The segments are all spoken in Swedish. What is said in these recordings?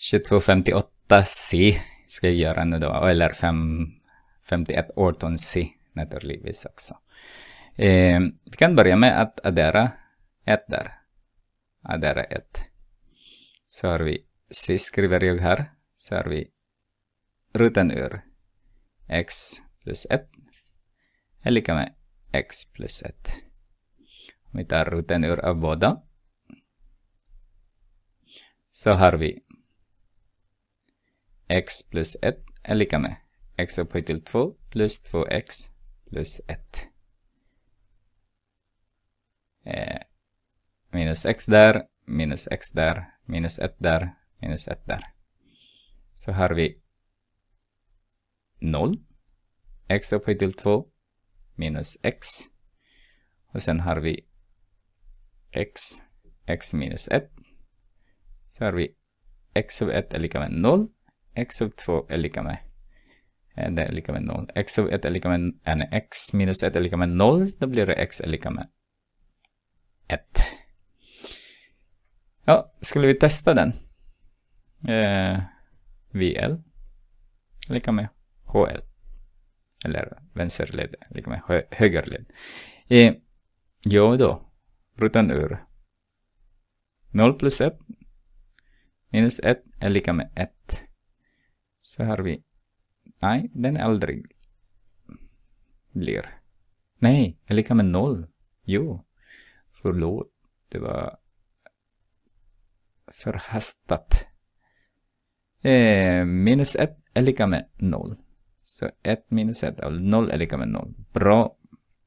2258C ska jag göra nu då, eller 5, c naturligtvis också. Eh, vi kan börja med att addera ett där. Addera ett. Så har vi C skriver jag här. Så har vi ruten ur x plus 1 är lika med x plus 1. vi tar ruten ur av båda så har vi x plus 1 är lika med x upphöjt till 2 plus 2x plus 1. Eh, minus x där, minus x där, minus 1 där, minus 1 där. Så har vi 0, x upphöjt till 2, minus x. Och sen har vi x, x minus 1. Så har vi x över 1 är lika med 0 x av 2 är lika med eh, det är lika med 0. x av 1 är lika med en x minus 1 är lika med 0. Då blir det x är lika med 1. Ja, skulle vi testa den? Eh, VL lika med HL. Eller vänsterled är lika med högerled. Eh, jo då, rutan ur. 0 plus 1 minus 1 är lika med 1. Så har vi... Nej, den aldrig blir. Nej, är lika med noll. Jo. Förlåt. Det var förhastat. Eh, minus 1 är lika med 0. Så 1 minus 1 är 0 är lika med 0. Bra.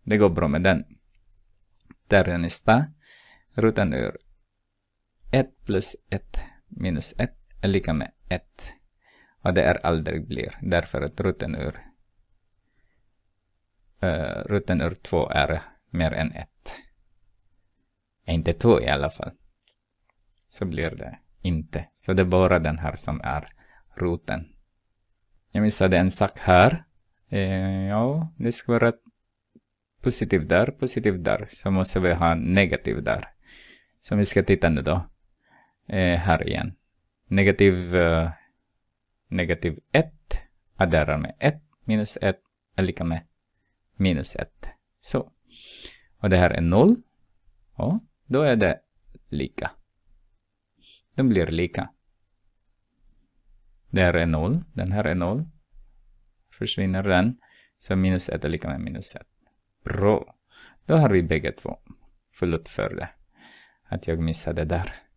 Det går bra med den. Där är nästa. Rutan ur 1 plus 1 minus 1 är lika med 1. Vad det är aldrig blir. Därför att rutten ur, uh, eh, rutten ur två är mer än ett. Inte två i alla fall. Så blir det inte. Så det är bara den här som är roten. Jag missade en sak här. Eh, ja, det ska vara positiv där, positiv där. Så måste vi ha negativ där. Så vi ska titta nu då. Eh, här igen. Negativ eh, negativ 1 adderar med 1 minus 1 är lika med minus 1. Så. Och det här är 0. Och då är det lika. De blir lika. Det här är 0. Den här är 0. Försvinner den. Så minus 1 är lika med minus 1. Bra. Då har vi bägge två. Förlåt för det. Att jag missade där.